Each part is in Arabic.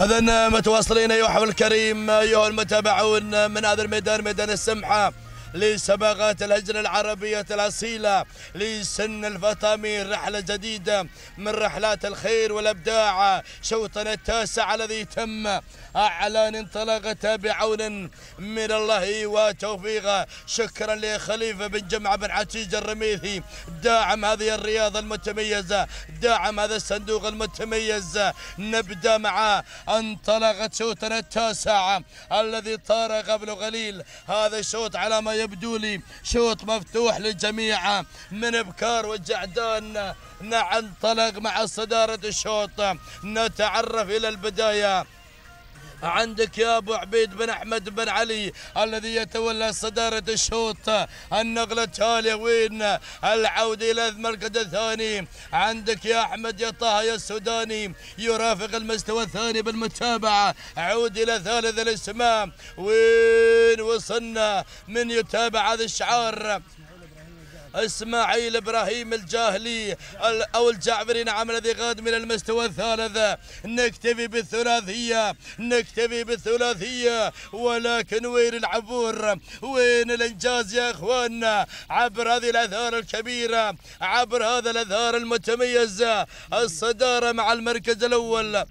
اذا متواصلين ايها الكريم ايها المتابعون من هذا الميدان ميدان السمحه لسباقات الهجرة العربية الأصيلة لسن الفطامير رحلة جديدة من رحلات الخير والأبداع شوطنا التاسع الذي تم أعلان انطلاقته بعون من الله وتوفيقه شكرا لخليفة بن جمعة بن عتيج الرميثي داعم هذه الرياضة المتميزة داعم هذا الصندوق المتميز نبدأ مع انطلاقة شوطنا التاسع الذي طار قبل قليل هذا الشوط على ما يبدو لي شوط مفتوح للجميع من بكار وجعدان نعم طلق مع صدارة الشوط نتعرف إلى البداية عندك يا ابو عبيد بن احمد بن علي الذي يتولى صداره الشوط النقله التاليه وين العوده الى المركز الثاني عندك يا احمد يا طه يا السوداني يرافق المستوى الثاني بالمتابعه عود الى ثالث الاسماء وين وصلنا من يتابع هذا الشعار اسماعيل ابراهيم الجاهلي او الجعفري نعم الذي قادم الى المستوى الثالث نكتفي بالثلاثيه نكتفي بالثلاثيه ولكن وين العبور وين الانجاز يا اخواننا عبر هذه الاثار الكبيره عبر هذا الاثار المتميز الصداره مع المركز الاول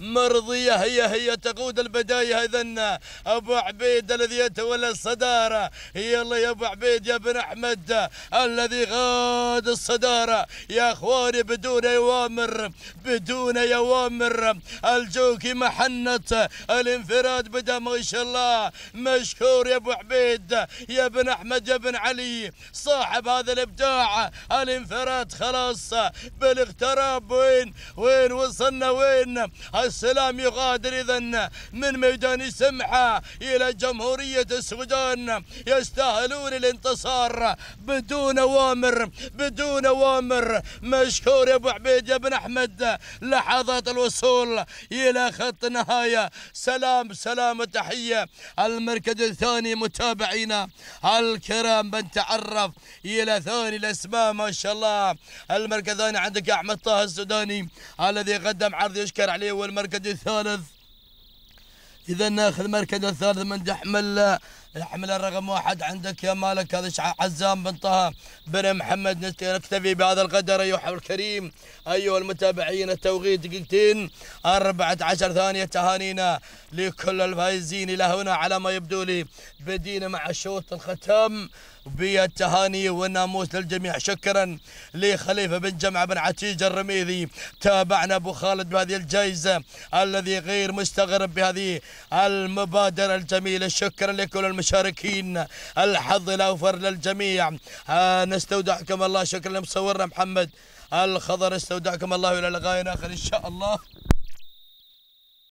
مرضية هي هي تقود البداية إذن أبو عبيد الذي يتولى الصدارة يلا يا أبو عبيد يا بن أحمد الذي غاد الصدارة يا أخواني بدون أوامر بدون أوامر الجوكي محنة الانفراد بدأ ما شاء الله مشكور يا أبو عبيد يا بن أحمد يا بن علي صاحب هذا الإبداع الانفراد خلاص بالاغتراب وين وين وصلنا وين السلام يغادر إذا من ميدان السمحة إلى جمهورية السودان يستاهلون الانتصار بدون أوامر بدون أوامر مشكور يا أبو عبيد يا بن أحمد لحظات الوصول إلى خط النهاية سلام سلام وتحية المركز الثاني متابعينا الكرام بنتعرف إلى ثاني الأسماء ما شاء الله المركز الثاني عندك أحمد طه السوداني الذي قدم عرض يشكر عليه المركز الثالث إذا ناخذ المركز الثالث من تحمل الحملة الرقم واحد عندك يا مالك هذا شع عزام بن طه بن محمد نكتفي بهذا القدر ايها الكريم ايها المتابعين التوقيت دقيقتين 14 ثانيه تهانينا لكل الفائزين الى هنا على ما يبدو لي بدينا مع الشوط الختام بالتهاني والناموس للجميع شكرا لخليفه بن جمعه بن عتيج الرميذي تابعنا ابو خالد بهذه الجائزه الذي غير مستغرب بهذه المبادره الجميله شكرا لكل المشاهدين المشاركين الحظ الأوفر للجميع نستودعكم الله شكرا مصورنا محمد الخضر استودعكم الله إلى لقاء آخر إن شاء الله